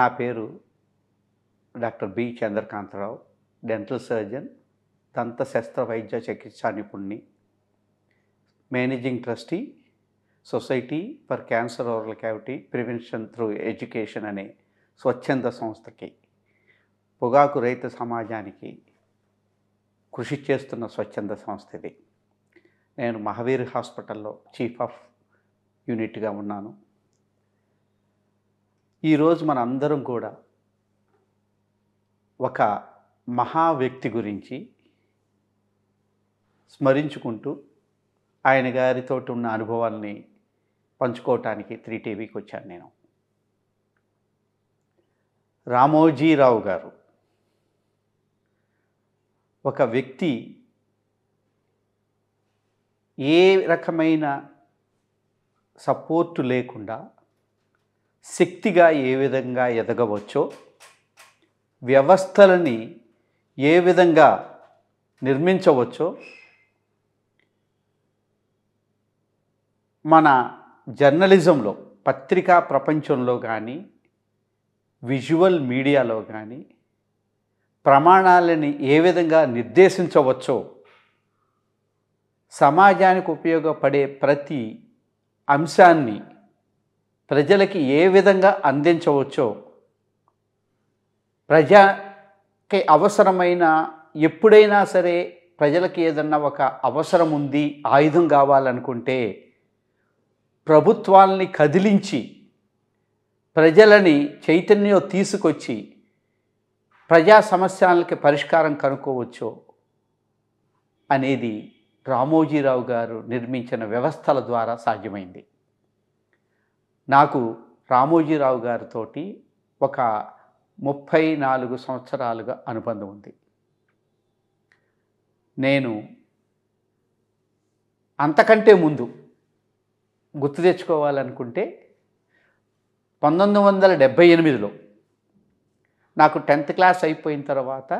నా పేరు doctor B Chandrakantarao dental surgeon దంత శస్త్ర వైద్య చికిత్సా నిపుణ్ణి managing trustee society for cancer oral cavity prevention through education అనే స్వచ్ఛంద సంస్థకి పొగాకు రైతు సమాజానికి కృషి చేస్తున్న స్వచ్ఛంద సంస్థ ఇది నేను మహావీర్ హాస్పిటల్లో చీఫ్ ఆఫ్ యూనిట్గా ఉన్నాను ఈరోజు మన అందరం కూడా ఒక మహా వ్యక్తి గురించి స్మరించుకుంటూ ఆయన గారితో ఉన్న అనుభవాల్ని పంచుకోవటానికి త్రీ టీవీకి వచ్చాను నేను రామోజీరావు గారు ఒక వ్యక్తి ఏ రకమైన సపోర్టు లేకుండా శక్తిగా ఏ విధంగా ఎదగవచ్చో వ్యవస్థలని ఏ విధంగా నిర్మించవచ్చో మన జర్నలిజంలో పత్రికా ప్రపంచంలో కానీ విజువల్ మీడియాలో కానీ ప్రమాణాలని ఏ విధంగా నిర్దేశించవచ్చో సమాజానికి ఉపయోగపడే ప్రతి అంశాన్ని ప్రజలకి ఏ విధంగా అందించవచ్చో ప్రజకి అవసరమైన ఎప్పుడైనా సరే ప్రజలకి ఏదన్నా ఒక అవసరం ఉంది ఆయుధం కావాలనుకుంటే ప్రభుత్వాల్ని కదిలించి ప్రజలని చైతన్యం తీసుకొచ్చి ప్రజా సమస్యలకి పరిష్కారం కనుక్కోవచ్చు అనేది రామోజీరావు గారు నిర్మించిన వ్యవస్థల ద్వారా సాధ్యమైంది నాకు రామోజీరావు గారితో ఒక ముప్పై నాలుగు సంవత్సరాలుగా అనుబంధం ఉంది నేను అంతకంటే ముందు గుర్తు తెచ్చుకోవాలనుకుంటే పంతొమ్మిది వందల డెబ్భై ఎనిమిదిలో నాకు టెన్త్ క్లాస్ అయిపోయిన తర్వాత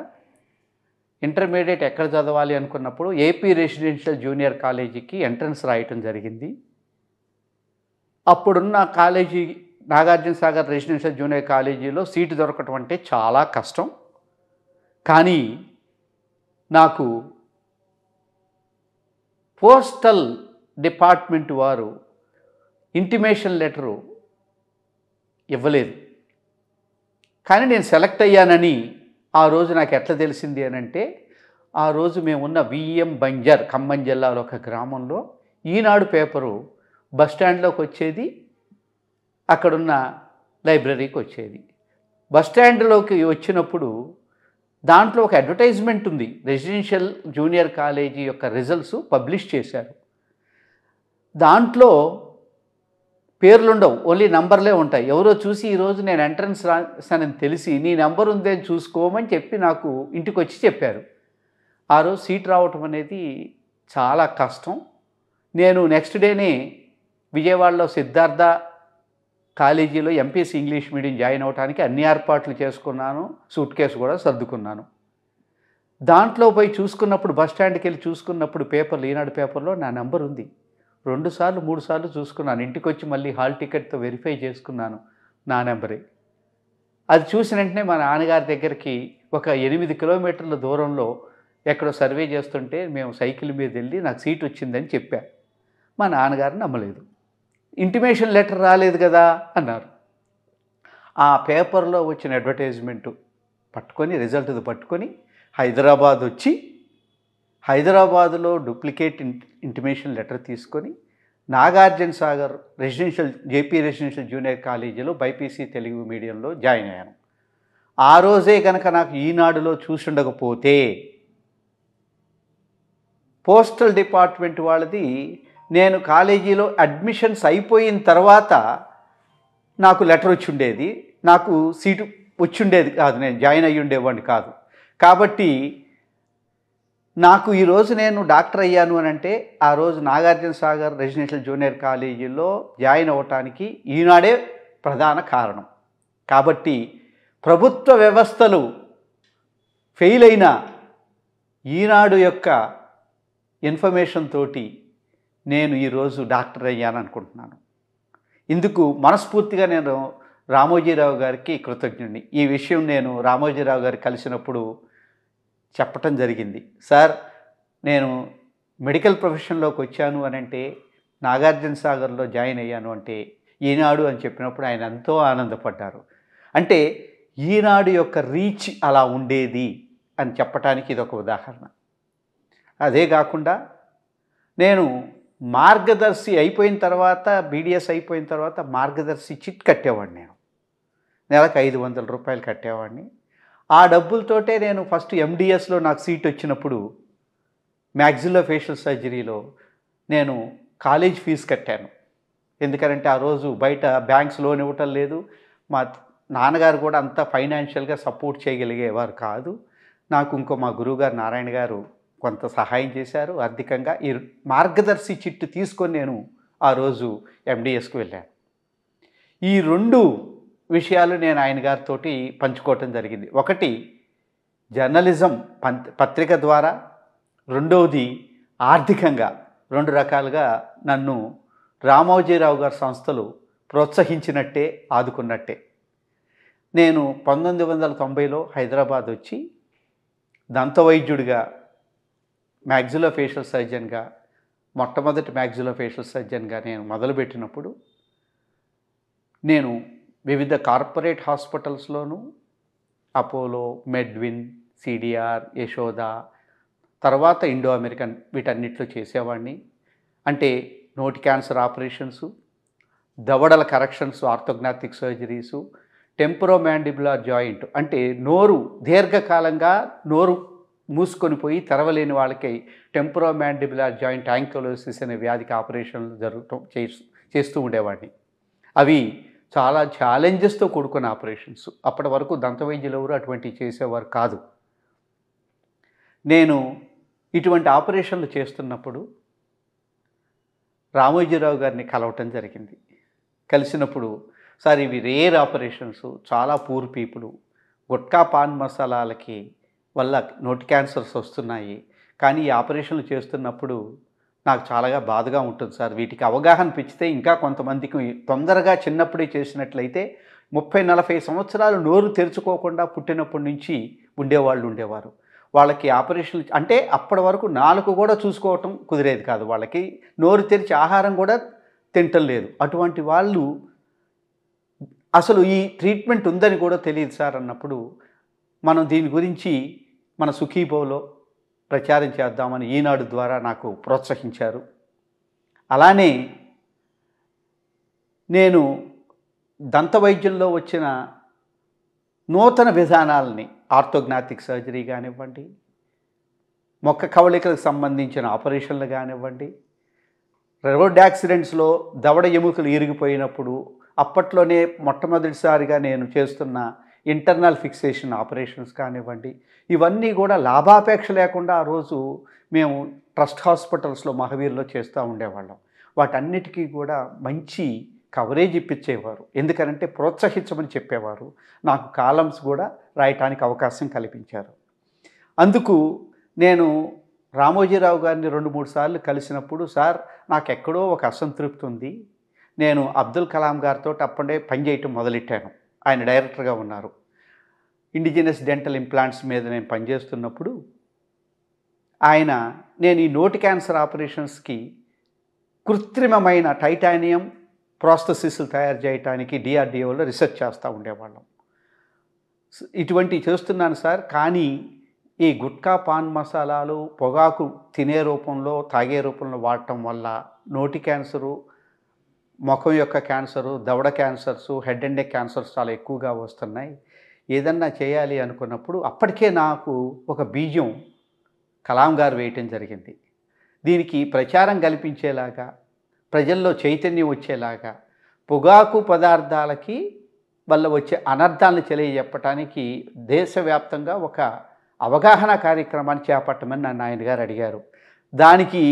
ఇంటర్మీడియట్ ఎక్కడ చదవాలి అనుకున్నప్పుడు ఏపీ రెసిడెన్షియల్ జూనియర్ కాలేజీకి ఎంట్రన్స్ రాయటం జరిగింది అప్పుడున్న college Nagarjuna Sagar residential junior కాలేజీలో సీటు దొరకటం అంటే చాలా కష్టం కానీ నాకు పోస్టల్ డిపార్ట్మెంట్ వారు ఇంటిమేషన్ లెటరు ఇవ్వలేదు కానీ నేను సెలెక్ట్ అయ్యానని ఆ రోజు నాకు ఎట్లా తెలిసింది అనంటే ఆ రోజు మేమున్న విఎం బంజర్ ఖమ్మం జిల్లాలో ఒక గ్రామంలో ఈనాడు పేపరు బస్ స్టాండ్లోకి వచ్చేది అక్కడున్న లైబ్రరీకి వచ్చేది బస్ స్టాండ్లోకి వచ్చినప్పుడు దాంట్లో ఒక అడ్వర్టైజ్మెంట్ ఉంది రెసిడెన్షియల్ జూనియర్ కాలేజీ యొక్క రిజల్ట్స్ పబ్లిష్ చేశారు దాంట్లో పేర్లు ఉండవు ఓన్లీ నంబర్లే ఉంటాయి ఎవరో చూసి ఈరోజు నేను ఎంట్రన్స్ రాసానని తెలిసి నీ నెంబర్ ఉందే చూసుకోమని చెప్పి నాకు ఇంటికి వచ్చి చెప్పారు ఆ రోజు సీట్ రావటం అనేది చాలా కష్టం నేను నెక్స్ట్ డేనే విజయవాడలో సిద్ధార్థ కాలేజీలో ఎంపీసీ ఇంగ్లీష్ మీడియం జాయిన్ అవడానికి అన్ని ఏర్పాట్లు చేసుకున్నాను సూట్ కేసు కూడా సర్దుకున్నాను దాంట్లో పోయి చూసుకున్నప్పుడు బస్ స్టాండ్కి వెళ్ళి చూసుకున్నప్పుడు పేపర్లు ఈనాడు పేపర్లో నా నెంబర్ ఉంది రెండు సార్లు మూడు సార్లు చూసుకున్నాను ఇంటికి వచ్చి మళ్ళీ హాల్ టికెట్తో వెరిఫై చేసుకున్నాను నా నెంబరే అది చూసిన వెంటనే మా నాన్నగారి దగ్గరికి ఒక ఎనిమిది కిలోమీటర్ల దూరంలో ఎక్కడో సర్వే చేస్తుంటే మేము సైకిల్ మీద వెళ్ళి నాకు సీట్ వచ్చిందని చెప్పా మా నాన్నగారు నమ్మలేదు ఇంటిమేషన్ లెటర్ రాలేదు కదా అన్నారు ఆ పేపర్లో వచ్చిన అడ్వర్టైజ్మెంటు పట్టుకొని రిజల్ట్ పట్టుకొని హైదరాబాద్ వచ్చి హైదరాబాదులో డూప్లికేట్ ఇంటిమేషన్ లెటర్ తీసుకొని Nagarjuna Sagar residential JP residential junior కాలేజీలో బైపీసీ తెలుగు మీడియంలో జాయిన్ అయ్యాను ఆ రోజే కనుక నాకు ఈనాడులో చూసుండకపోతే పోస్టల్ డిపార్ట్మెంట్ వాళ్ళది నేను కాలేజీలో అడ్మిషన్స్ అయిపోయిన తర్వాత నాకు లెటర్ వచ్చి ఉండేది నాకు సీటు వచ్చి ఉండేది కాదు నేను జాయిన్ అయ్యి ఉండేవాడిని కాదు కాబట్టి నాకు ఈరోజు నేను డాక్టర్ అయ్యాను అని అంటే ఆ రోజు నాగార్జున సాగర్ రెసిడెన్షియల్ జూనియర్ కాలేజీలో జాయిన్ అవ్వటానికి ఈనాడే ప్రధాన కారణం కాబట్టి ప్రభుత్వ వ్యవస్థలు ఫెయిల్ అయిన ఈనాడు యొక్క ఇన్ఫర్మేషన్ తోటి నేను ఈరోజు డాక్టర్ అయ్యాను అనుకుంటున్నాను ఇందుకు మనస్ఫూర్తిగా నేను రామోజీరావు గారికి కృతజ్ఞుడిని ఈ విషయం నేను రామోజీరావు గారు కలిసినప్పుడు చెప్పటం జరిగింది సార్ నేను మెడికల్ ప్రొఫెషన్లోకి వచ్చాను అని అంటే నాగార్జున సాగర్లో జాయిన్ అయ్యాను అంటే ఈనాడు అని చెప్పినప్పుడు ఆయన ఎంతో ఆనందపడ్డారు అంటే ఈనాడు యొక్క రీచ్ అలా ఉండేది అని చెప్పటానికి ఇది ఒక ఉదాహరణ అదే కాకుండా నేను మార్గదర్శి అయిపోయిన తర్వాత బీడిఎస్ అయిపోయిన తర్వాత మార్గదర్శి చిట్ కట్టేవాడిని నేను నెలకు ఐదు వందల రూపాయలు కట్టేవాడిని ఆ డబ్బులతోటే నేను ఫస్ట్ ఎండిఎస్లో నాకు సీట్ వచ్చినప్పుడు మ్యాగ్జిలో ఫేషియల్ సర్జరీలో నేను కాలేజ్ ఫీజు కట్టాను ఎందుకంటే ఆ రోజు బయట బ్యాంక్స్ లోన్ ఇవ్వటం లేదు మా నాన్నగారు కూడా అంత ఫైనాన్షియల్గా సపోర్ట్ చేయగలిగేవారు కాదు నాకు ఇంకో మా గురువుగారు నారాయణ గారు కొంత సహాయం చేశారు ఆర్థికంగా ఈ మార్గదర్శి చిట్టు తీసుకొని నేను ఆ రోజు ఎండిఎస్కు వెళ్ళాను ఈ రెండు విషయాలు నేను ఆయన గారితో పంచుకోవటం జరిగింది ఒకటి జర్నలిజం పత్రిక ద్వారా రెండవది ఆర్థికంగా రెండు రకాలుగా నన్ను రామోజీరావు గారి సంస్థలు ప్రోత్సహించినట్టే ఆదుకున్నట్టే నేను పంతొమ్మిది వందల తొంభైలో హైదరాబాద్ వచ్చి దంతవైద్యుడిగా మ్యాగ్జిలో ఫేషియల్ సర్జన్గా మొట్టమొదటి మ్యాగ్జిలో ఫేషియల్ సర్జన్గా నేను మొదలుపెట్టినప్పుడు నేను వివిధ కార్పొరేట్ హాస్పిటల్స్లోనూ అపోలో మెడ్విన్ సిడిఆర్ యశోద తర్వాత ఇండో అమెరికన్ వీటన్నిట్లో చేసేవాడిని అంటే నోటి క్యాన్సర్ ఆపరేషన్సు దవడల corrections orthognathic surgeries temporomandibular joint అంటే నోరు దీర్ఘకాలంగా నోరు మూసుకొని పోయి తెరవలేని వాళ్ళకి టెంపరోమాండిబులర్ జాయింట్ యాంకోలోసిస్ అనే వ్యాధికి ఆపరేషన్లు జరుగుతూ చేస్తూ ఉండేవాడిని అవి చాలా ఛాలెంజెస్తో కూడుకున్న ఆపరేషన్స్ అప్పటి వరకు వైద్యులు ఎవరు అటువంటివి చేసేవారు కాదు నేను ఇటువంటి ఆపరేషన్లు చేస్తున్నప్పుడు రామోజీరావు గారిని కలవటం జరిగింది కలిసినప్పుడు సార్ ఇవి రేర్ ఆపరేషన్స్ చాలా పూర్ పీపులు గుట్కా పాన్ మసాలాలకి వల్ల నోటి క్యాన్సర్స్ వస్తున్నాయి కానీ ఈ ఆపరేషన్లు చేస్తున్నప్పుడు నాకు చాలాగా బాధగా ఉంటుంది సార్ వీటికి అవగాహన పెంచితే ఇంకా కొంతమందికి తొందరగా చిన్నప్పుడే చేసినట్లయితే ముప్పై నలభై సంవత్సరాలు నోరు తెరుచుకోకుండా పుట్టినప్పటి నుంచి ఉండేవాళ్ళు ఉండేవారు వాళ్ళకి ఆపరేషన్లు అంటే అప్పటి వరకు నాలుగు కూడా చూసుకోవటం కుదిరేది కాదు వాళ్ళకి నోరు తెరిచి ఆహారం కూడా తింటం లేదు అటువంటి వాళ్ళు అసలు ఈ ట్రీట్మెంట్ ఉందని కూడా తెలియదు సార్ అన్నప్పుడు మనం దీని గురించి మన సుఖీభోలో ప్రచారం చేద్దామని ఈనాడు ద్వారా నాకు ప్రోత్సహించారు అలానే నేను దంతవైద్యంలో వచ్చిన నూతన విధానాలని ఆర్థోగ్నాటిక్ సర్జరీ కానివ్వండి మొక్క కవళికలకు సంబంధించిన ఆపరేషన్లు కానివ్వండి రోడ్ యాక్సిడెంట్స్లో దవడ ఎముకలు ఇరిగిపోయినప్పుడు అప్పట్లోనే మొట్టమొదటిసారిగా నేను చేస్తున్న ఇంటర్నల్ ఫిక్సేషన్ ఆపరేషన్స్ కానివ్వండి ఇవన్నీ కూడా లాభాపేక్ష లేకుండా ఆ రోజు మేము ట్రస్ట్ హాస్పిటల్స్లో మహవీర్లో చేస్తూ ఉండేవాళ్ళం వాటన్నిటికీ కూడా మంచి కవరేజ్ ఇప్పించేవారు ఎందుకనంటే ప్రోత్సహించమని చెప్పేవారు నాకు కాలమ్స్ కూడా రాయటానికి అవకాశం కల్పించారు అందుకు నేను రామోజీరావు గారిని రెండు మూడు సార్లు కలిసినప్పుడు సార్ నాకు ఎక్కడో ఒక అసంతృప్తి ఉంది నేను అబ్దుల్ కలాం గారితో అప్పుడే పనిచేయటం మొదలెట్టాను ఆయన డైరెక్టర్గా ఉన్నారు ఇండిజినస్ డెంటల్ ఇంప్లాంట్స్ మీద నేను పనిచేస్తున్నప్పుడు ఆయన నేను ఈ నోటి క్యాన్సర్ ఆపరేషన్స్కి కృత్రిమమైన టైటానియం ప్రాస్థసిస్లు తయారు చేయడానికి డిఆర్డిఓలో రీసెర్చ్ చేస్తూ ఉండేవాళ్ళం ఇటువంటి చేస్తున్నాను సార్ కానీ ఈ గుట్కా పాన్ మసాలాలు పొగాకు తినే రూపంలో తాగే రూపంలో వాడటం వల్ల నోటి క్యాన్సరు ముఖం యొక్క క్యాన్సరు దవడ cancers head and neck cancers చాలా ఎక్కువగా వస్తున్నాయి ఏదన్నా చేయాలి అనుకున్నప్పుడు అప్పటికే నాకు ఒక బీజం కలాం గారు వేయటం జరిగింది దీనికి ప్రచారం కల్పించేలాగా ప్రజల్లో చైతన్యం వచ్చేలాగా పొగాకు పదార్థాలకి వల్ల వచ్చే అనర్థాలను తెలియజెప్పటానికి దేశవ్యాప్తంగా ఒక అవగాహన కార్యక్రమాన్ని చేపట్టమని నన్ను ఆయన గారు అడిగారు దానికి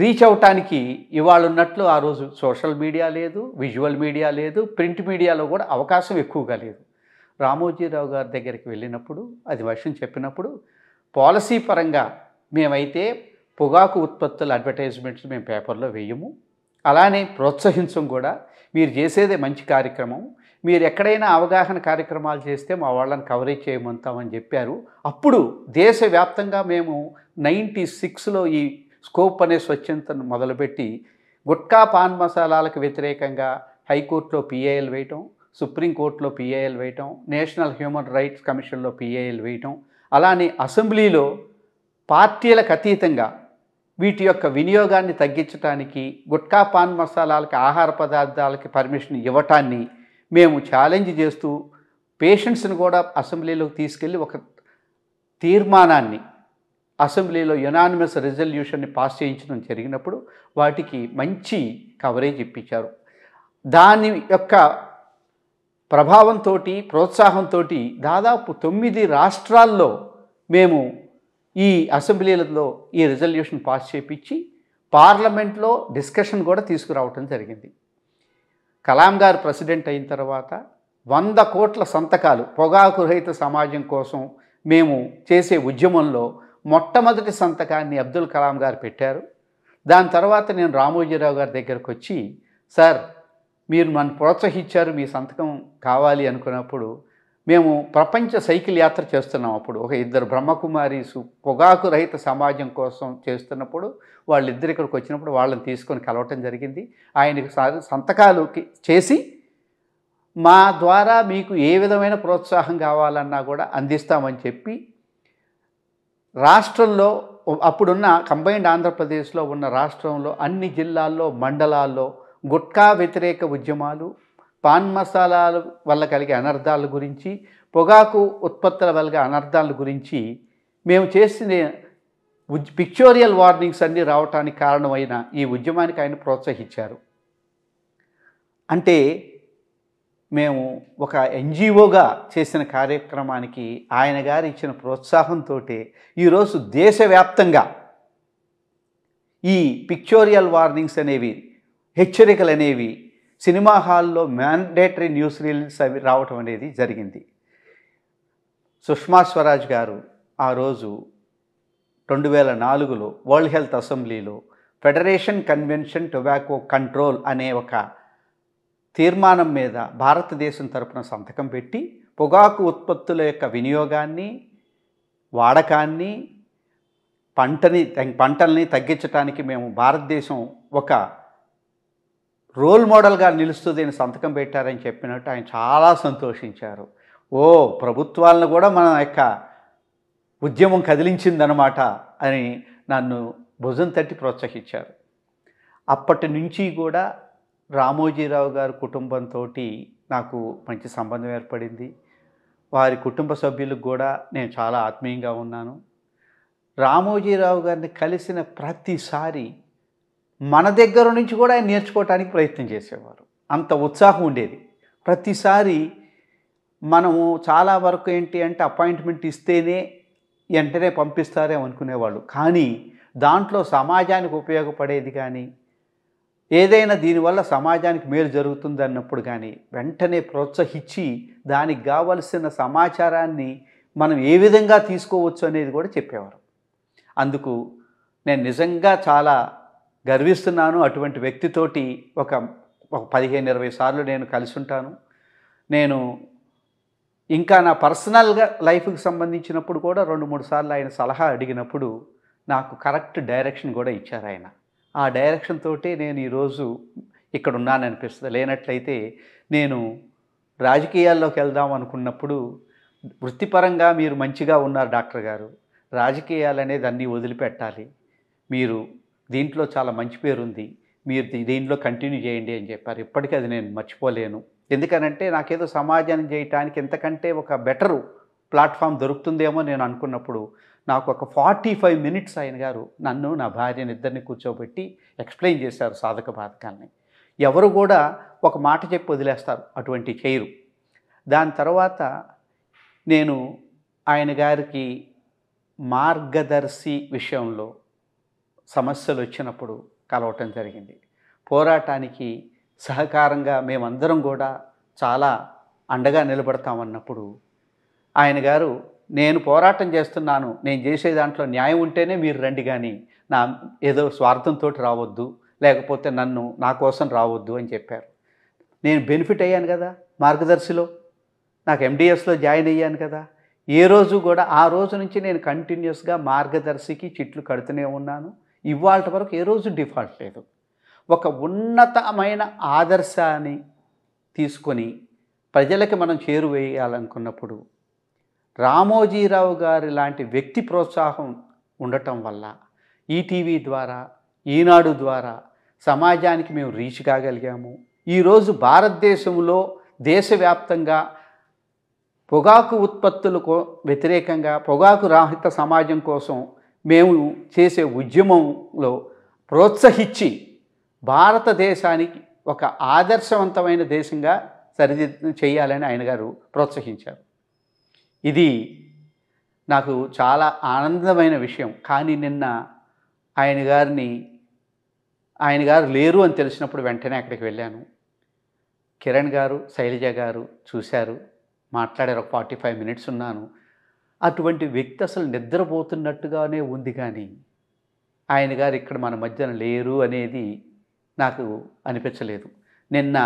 రీచ్ అవటానికి ఇవాళ ఉన్నట్లు ఆ రోజు సోషల్ మీడియా లేదు విజువల్ మీడియా లేదు ప్రింట్ మీడియాలో కూడా అవకాశం ఎక్కువగా లేదు రామోజీరావు గారి దగ్గరికి వెళ్ళినప్పుడు అది వర్షం చెప్పినప్పుడు పాలసీ పరంగా మేమైతే పొగాకు ఉత్పత్తుల అడ్వర్టైజ్మెంట్స్ మేము పేపర్లో వేయము అలానే ప్రోత్సహించం కూడా మీరు చేసేదే మంచి కార్యక్రమం మీరు ఎక్కడైనా అవగాహన కార్యక్రమాలు చేస్తే మా వాళ్ళని కవరేజ్ చేయమంటామని చెప్పారు అప్పుడు దేశవ్యాప్తంగా మేము నైంటీ సిక్స్లో ఈ స్కోప్ అనే స్వచ్ఛంతను మొదలుపెట్టి గుట్కా పాన్ మసాలాలకు వ్యతిరేకంగా హైకోర్టులో పిఐఎల్ వేయటం సుప్రీంకోర్టులో పిఐఎల్ వేయటం నేషనల్ హ్యూమన్ రైట్స్ కమిషన్లో పిఐఎల్ వేయటం అలానే అసెంబ్లీలో పార్టీలకు అతీతంగా వీటి యొక్క వినియోగాన్ని తగ్గించడానికి గుట్కా పాన్ మసాలాలకి ఆహార పదార్థాలకి పర్మిషన్ ఇవ్వటాన్ని మేము ఛాలెంజ్ చేస్తూ పేషెంట్స్ని కూడా అసెంబ్లీలోకి తీసుకెళ్ళి ఒక తీర్మానాన్ని అసెంబ్లీలో యునానిమస్ రిజల్యూషన్ని పాస్ చేయించడం జరిగినప్పుడు వాటికి మంచి కవరేజ్ ఇప్పించారు దాని యొక్క ప్రభావంతో ప్రోత్సాహంతో దాదాపు తొమ్మిది రాష్ట్రాల్లో మేము ఈ అసెంబ్లీలలో ఈ రిజల్యూషన్ పాస్ చేపించి పార్లమెంట్లో డిస్కషన్ కూడా తీసుకురావటం జరిగింది కలాం గారు ప్రెసిడెంట్ అయిన తర్వాత వంద కోట్ల సంతకాలు పొగాకు రహిత సమాజం కోసం మేము చేసే ఉద్యమంలో మొట్టమొదటి సంతకాన్ని అబ్దుల్ కలాం గారు పెట్టారు దాని తర్వాత నేను రామోజీరావు గారి దగ్గరకు వచ్చి సార్ మీరు నన్ను ప్రోత్సహించారు మీ సంతకం కావాలి అనుకున్నప్పుడు మేము ప్రపంచ సైకిల్ యాత్ర చేస్తున్నాం అప్పుడు ఒక ఇద్దరు బ్రహ్మకుమారీసు పొగాకు రహిత సమాజం కోసం చేస్తున్నప్పుడు వాళ్ళిద్దరు ఇక్కడికి వచ్చినప్పుడు వాళ్ళని తీసుకొని కలవటం జరిగింది ఆయనకు సంతకాలు చేసి మా ద్వారా మీకు ఏ విధమైన ప్రోత్సాహం కావాలన్నా కూడా అందిస్తామని చెప్పి రాష్ట్రంలో అప్పుడున్న కంబైన్డ్ ఆంధ్రప్రదేశ్లో ఉన్న రాష్ట్రంలో అన్ని జిల్లాల్లో మండలాల్లో గుట్కా వ్యతిరేక ఉద్యమాలు పాన్ మసాలాల వల్ల కలిగే అనర్థాల గురించి పొగాకు ఉత్పత్తుల వల్ల అనర్థాల గురించి మేము చేసిన పిక్చోరియల్ వార్నింగ్స్ అన్నీ రావటానికి కారణమైన ఈ ఉద్యమానికి ఆయన ప్రోత్సహించారు అంటే మేము ఒక ఎన్జిఓగా చేసిన కార్యక్రమానికి ఆయన గారు ఇచ్చిన ప్రోత్సాహంతో ఈరోజు దేశవ్యాప్తంగా ఈ పిక్చోరియల్ వార్నింగ్స్ అనేవి హెచ్చరికలు అనేవి సినిమా హాల్లో మ్యాండేటరీ న్యూస్ రీల్స్ అవి రావటం అనేది జరిగింది సుష్మా స్వరాజ్ గారు ఆ రోజు రెండు వేల నాలుగులో వరల్డ్ హెల్త్ అసెంబ్లీలో ఫెడరేషన్ కన్వెన్షన్ టొబాకో కంట్రోల్ అనే ఒక తీర్మానం మీద భారతదేశం తరపున సంతకం పెట్టి పొగాకు ఉత్పత్తుల యొక్క వినియోగాన్ని వాడకాన్ని పంటని పంటల్ని తగ్గించడానికి మేము భారతదేశం ఒక రోల్ మోడల్గా నిలుస్తుందని సంతకం పెట్టారని చెప్పినట్టు ఆయన చాలా సంతోషించారు ఓ ప్రభుత్వాలను కూడా మన యొక్క ఉద్యమం కదిలించిందనమాట అని నన్ను భుజం తట్టి ప్రోత్సహించారు అప్పటి నుంచి కూడా రామోజీరావు గారి కుటుంబంతో నాకు మంచి సంబంధం ఏర్పడింది వారి కుటుంబ సభ్యులకు కూడా నేను చాలా ఆత్మీయంగా ఉన్నాను రామోజీరావు గారిని కలిసిన ప్రతిసారి మన దగ్గర నుంచి కూడా ఆయన నేర్చుకోవటానికి ప్రయత్నం చేసేవారు అంత ఉత్సాహం ఉండేది ప్రతిసారి మనము చాలా వరకు ఏంటి అంటే అపాయింట్మెంట్ ఇస్తేనే వెంటనే పంపిస్తారేమనుకునేవాళ్ళు అనుకునేవాళ్ళు కానీ దాంట్లో సమాజానికి ఉపయోగపడేది కానీ ఏదైనా దీనివల్ల సమాజానికి మేలు జరుగుతుంది అన్నప్పుడు కానీ వెంటనే ప్రోత్సహించి దానికి కావలసిన సమాచారాన్ని మనం ఏ విధంగా తీసుకోవచ్చు అనేది కూడా చెప్పేవారు అందుకు నేను నిజంగా చాలా గర్విస్తున్నాను అటువంటి వ్యక్తితోటి ఒక ఒక పదిహేను ఇరవై సార్లు నేను కలిసి ఉంటాను నేను ఇంకా నా పర్సనల్గా లైఫ్కి సంబంధించినప్పుడు కూడా రెండు మూడు సార్లు ఆయన సలహా అడిగినప్పుడు నాకు కరెక్ట్ డైరెక్షన్ కూడా ఇచ్చారు ఆయన ఆ డైరెక్షన్ తోటే నేను ఈరోజు ఇక్కడ ఉన్నాను అనిపిస్తుంది లేనట్లయితే నేను రాజకీయాల్లోకి వెళ్దాం అనుకున్నప్పుడు వృత్తిపరంగా మీరు మంచిగా ఉన్నారు డాక్టర్ గారు రాజకీయాలు అనేది అన్నీ వదిలిపెట్టాలి మీరు దీంట్లో చాలా మంచి పేరుంది మీరు దీంట్లో కంటిన్యూ చేయండి అని చెప్పారు ఇప్పటికీ అది నేను మర్చిపోలేను ఎందుకనంటే నాకేదో సమాజాన్ని చేయటానికి ఎంతకంటే ఒక బెటరు ప్లాట్ఫామ్ దొరుకుతుందేమో నేను అనుకున్నప్పుడు నాకు ఒక ఫార్టీ ఫైవ్ మినిట్స్ ఆయన గారు నన్ను నా భార్యని ఇద్దరిని కూర్చోబెట్టి ఎక్స్ప్లెయిన్ చేశారు సాధక బాధకాలని ఎవరు కూడా ఒక మాట చెప్పి వదిలేస్తారు అటువంటి చేయరు దాని తర్వాత నేను ఆయన గారికి మార్గదర్శి విషయంలో సమస్యలు వచ్చినప్పుడు కలవటం జరిగింది పోరాటానికి సహకారంగా మేమందరం కూడా చాలా అండగా నిలబడతామన్నప్పుడు ఆయన గారు నేను పోరాటం చేస్తున్నాను నేను చేసే దాంట్లో న్యాయం ఉంటేనే మీరు రండి కానీ నా ఏదో స్వార్థంతో రావద్దు లేకపోతే నన్ను నా కోసం రావద్దు అని చెప్పారు నేను బెనిఫిట్ అయ్యాను కదా మార్గదర్శిలో నాకు ఎండిఎస్లో జాయిన్ అయ్యాను కదా ఏ రోజు కూడా ఆ రోజు నుంచి నేను కంటిన్యూస్గా మార్గదర్శికి చిట్లు కడుతూనే ఉన్నాను ఇవాళ వరకు ఏ రోజు డిఫాల్ట్ లేదు ఒక ఉన్నతమైన ఆదర్శాన్ని తీసుకొని ప్రజలకి మనం చేరువేయాలనుకున్నప్పుడు రామోజీరావు గారి లాంటి వ్యక్తి ప్రోత్సాహం ఉండటం వల్ల ఈటీవీ ద్వారా ఈనాడు ద్వారా సమాజానికి మేము రీచ్ కాగలిగాము ఈరోజు భారతదేశంలో దేశవ్యాప్తంగా పొగాకు ఉత్పత్తులకు వ్యతిరేకంగా పొగాకు రాహిత సమాజం కోసం మేము చేసే ఉద్యమంలో ప్రోత్సహించి భారతదేశానికి ఒక ఆదర్శవంతమైన దేశంగా సరిది చేయాలని ఆయన గారు ప్రోత్సహించారు ఇది నాకు చాలా ఆనందమైన విషయం కానీ నిన్న ఆయన గారిని ఆయన గారు లేరు అని తెలిసినప్పుడు వెంటనే అక్కడికి వెళ్ళాను కిరణ్ గారు శైలజ గారు చూశారు మాట్లాడారు ఒక ఫార్టీ ఫైవ్ మినిట్స్ ఉన్నాను అటువంటి వ్యక్తి అసలు నిద్రపోతున్నట్టుగానే ఉంది కానీ ఆయన గారు ఇక్కడ మన మధ్యన లేరు అనేది నాకు అనిపించలేదు నిన్న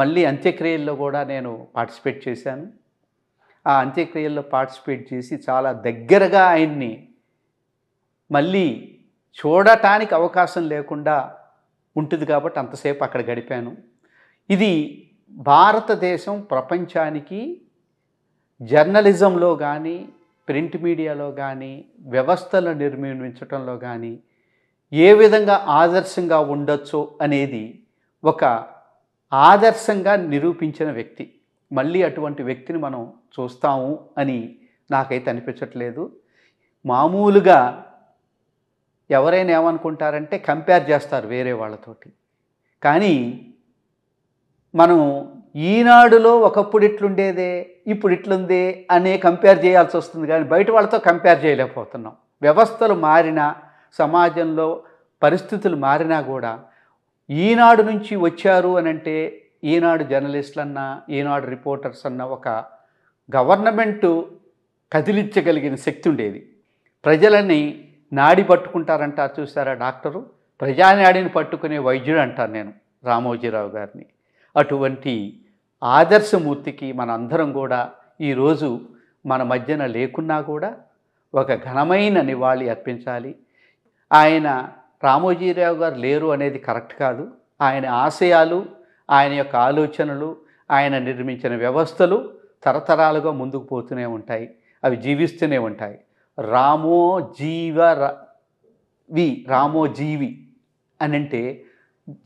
మళ్ళీ అంత్యక్రియల్లో కూడా నేను పార్టిసిపేట్ చేశాను ఆ అంత్యక్రియల్లో పార్టిసిపేట్ చేసి చాలా దగ్గరగా ఆయన్ని మళ్ళీ చూడటానికి అవకాశం లేకుండా ఉంటుంది కాబట్టి అంతసేపు అక్కడ గడిపాను ఇది భారతదేశం ప్రపంచానికి జర్నలిజంలో కానీ ప్రింట్ మీడియాలో కానీ వ్యవస్థలు నిర్మించటంలో కానీ ఏ విధంగా ఆదర్శంగా ఉండొచ్చు అనేది ఒక ఆదర్శంగా నిరూపించిన వ్యక్తి మళ్ళీ అటువంటి వ్యక్తిని మనం చూస్తాము అని నాకైతే అనిపించట్లేదు మామూలుగా ఎవరైనా ఏమనుకుంటారంటే కంపేర్ చేస్తారు వేరే వాళ్ళతోటి కానీ మనం ఈనాడులో ఒకప్పుడు ఇట్లుండేదే ఇప్పుడు ఇట్లుందే అనే కంపేర్ చేయాల్సి వస్తుంది కానీ బయట వాళ్ళతో కంపేర్ చేయలేకపోతున్నాం వ్యవస్థలు మారినా సమాజంలో పరిస్థితులు మారినా కూడా ఈనాడు నుంచి వచ్చారు అనంటే ఈనాడు అన్న ఈనాడు రిపోర్టర్స్ అన్న ఒక గవర్నమెంటు కదిలించగలిగిన శక్తి ఉండేది ప్రజలని నాడి పట్టుకుంటారంటారు చూసారా డాక్టరు ప్రజానాడిని పట్టుకునే వైద్యుడు అంటారు నేను రామోజీరావు గారిని అటువంటి ఆదర్శమూర్తికి మనందరం కూడా ఈరోజు మన మధ్యన లేకున్నా కూడా ఒక ఘనమైన నివాళి అర్పించాలి ఆయన రామోజీరావు గారు లేరు అనేది కరెక్ట్ కాదు ఆయన ఆశయాలు ఆయన యొక్క ఆలోచనలు ఆయన నిర్మించిన వ్యవస్థలు తరతరాలుగా ముందుకు పోతూనే ఉంటాయి అవి జీవిస్తూనే ఉంటాయి రామో జీవ వి రామో జీవి అని అంటే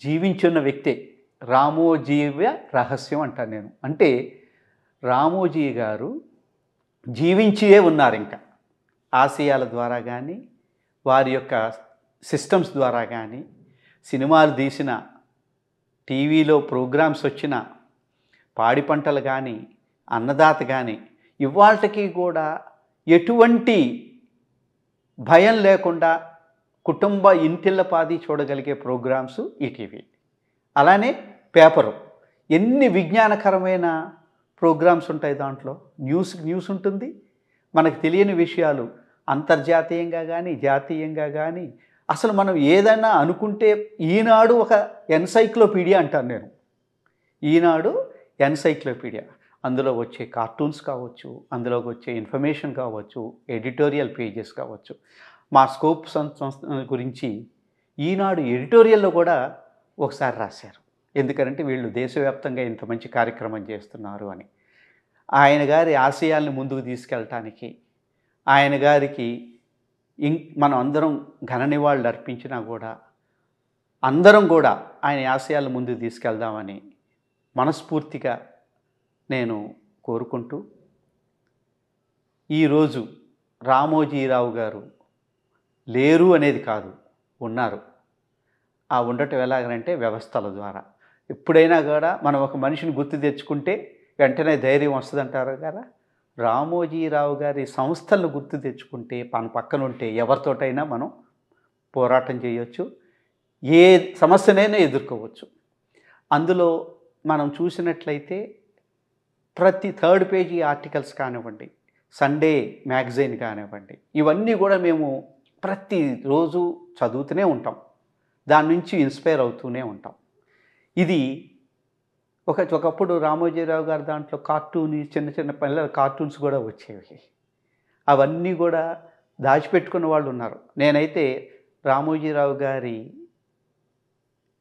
జీవించున్న వ్యక్తే రామోజీవ రహస్యం అంటాను నేను అంటే రామోజీ గారు జీవించియే ఉన్నారు ఇంకా ఆశయాల ద్వారా కానీ వారి యొక్క సిస్టమ్స్ ద్వారా కానీ సినిమాలు తీసిన టీవీలో ప్రోగ్రామ్స్ వచ్చిన పాడి పంటలు కానీ అన్నదాత కానీ ఇవాళకి కూడా ఎటువంటి భయం లేకుండా కుటుంబ ఇంటిళ్ళపాది చూడగలిగే ప్రోగ్రామ్స్ ఈటీవీ అలానే పేపరు ఎన్ని విజ్ఞానకరమైన ప్రోగ్రామ్స్ ఉంటాయి దాంట్లో న్యూస్ న్యూస్ ఉంటుంది మనకు తెలియని విషయాలు అంతర్జాతీయంగా కానీ జాతీయంగా కానీ అసలు మనం ఏదైనా అనుకుంటే ఈనాడు ఒక ఎన్సైక్లోపీడియా అంటాను నేను ఈనాడు ఎన్సైక్లోపీడియా అందులో వచ్చే కార్టూన్స్ కావచ్చు అందులోకి వచ్చే ఇన్ఫర్మేషన్ కావచ్చు ఎడిటోరియల్ పేజెస్ కావచ్చు మా స్కోప్ సంస్థ గురించి ఈనాడు ఎడిటోరియల్లో కూడా ఒకసారి రాశారు ఎందుకంటే వీళ్ళు దేశవ్యాప్తంగా ఇంత మంచి కార్యక్రమం చేస్తున్నారు అని ఆయన గారి ఆశయాల్ని ముందుకు తీసుకెళ్ళటానికి ఆయన గారికి ఇం మనం అందరం ఘన నివాళులు అర్పించినా కూడా అందరం కూడా ఆయన ఆశయాల ముందుకు తీసుకెళ్దామని మనస్ఫూర్తిగా నేను కోరుకుంటూ ఈరోజు రామోజీరావు గారు లేరు అనేది కాదు ఉన్నారు ఆ ఉండటం ఎలాగనంటే వ్యవస్థల ద్వారా ఎప్పుడైనా కూడా మనం ఒక మనిషిని గుర్తు తెచ్చుకుంటే వెంటనే ధైర్యం వస్తుందంటారు కదా రామోజీరావు గారి సంస్థలను గుర్తు తెచ్చుకుంటే మన పక్కన ఉంటే ఎవరితోటైనా మనం పోరాటం చేయొచ్చు ఏ సమస్యనైనా ఎదుర్కోవచ్చు అందులో మనం చూసినట్లయితే ప్రతి థర్డ్ పేజీ ఆర్టికల్స్ కానివ్వండి సండే మ్యాగజైన్ కానివ్వండి ఇవన్నీ కూడా మేము ప్రతిరోజు చదువుతూనే ఉంటాం దాని నుంచి ఇన్స్పైర్ అవుతూనే ఉంటాం ఇది ఒక ఒకప్పుడు రామోజీరావు గారి దాంట్లో కార్టూన్ చిన్న చిన్న పిల్లల కార్టూన్స్ కూడా వచ్చేవి అవన్నీ కూడా దాచిపెట్టుకున్న వాళ్ళు ఉన్నారు నేనైతే రామోజీరావు గారి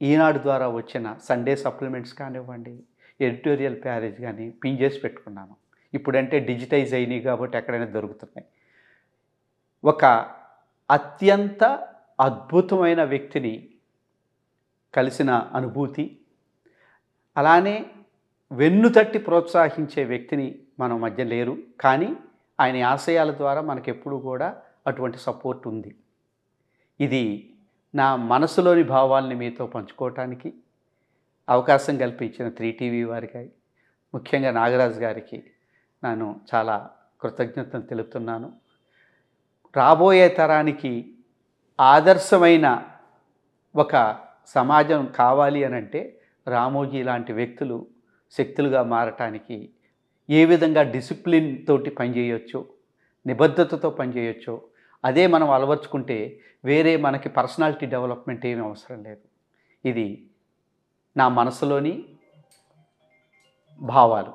ఈనాడు ద్వారా వచ్చిన సండే సప్లిమెంట్స్ కానివ్వండి ఎడిటోరియల్ ప్యారేజ్ కానీ పిన్ చేసి పెట్టుకున్నాను ఇప్పుడంటే డిజిటైజ్ అయినాయి కాబట్టి ఎక్కడైనా దొరుకుతున్నాయి ఒక అత్యంత అద్భుతమైన వ్యక్తిని కలిసిన అనుభూతి అలానే వెన్ను తట్టి ప్రోత్సహించే వ్యక్తిని మన మధ్య లేరు కానీ ఆయన ఆశయాల ద్వారా ఎప్పుడు కూడా అటువంటి సపోర్ట్ ఉంది ఇది నా మనసులోని భావాల్ని మీతో పంచుకోవటానికి అవకాశం కల్పించిన త్రీ టీవీ వారికి ముఖ్యంగా నాగరాజు గారికి నేను చాలా కృతజ్ఞతను తెలుపుతున్నాను రాబోయే తరానికి ఆదర్శమైన ఒక సమాజం కావాలి అని అంటే రామోజీ లాంటి వ్యక్తులు శక్తులుగా మారటానికి ఏ విధంగా డిసిప్లిన్ తోటి పనిచేయొచ్చో నిబద్ధతతో పనిచేయొచ్చో అదే మనం అలవర్చుకుంటే వేరే మనకి పర్సనాలిటీ డెవలప్మెంట్ ఏమీ అవసరం లేదు ఇది నా మనసులోని భావాలు